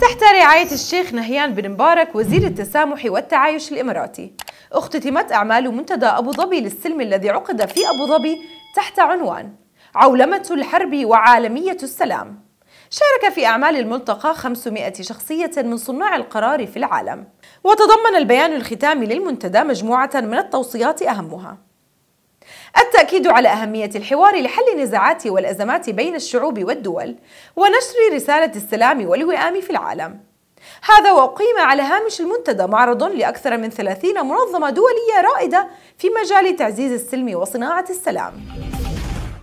تحت رعاية الشيخ نهيان بن مبارك وزير التسامح والتعايش الإماراتي اختتمت أعمال منتدى أبو ظبي للسلم الذي عقد في أبو ظبي تحت عنوان عولمة الحرب وعالمية السلام شارك في أعمال الملتقى 500 شخصية من صناع القرار في العالم وتضمن البيان الختامي للمنتدى مجموعة من التوصيات أهمها التأكيد على أهمية الحوار لحل النزاعات والأزمات بين الشعوب والدول ونشر رسالة السلام والوئام في العالم هذا وأقيم على هامش المنتدى معرض لأكثر من 30 منظمة دولية رائدة في مجال تعزيز السلم وصناعة السلام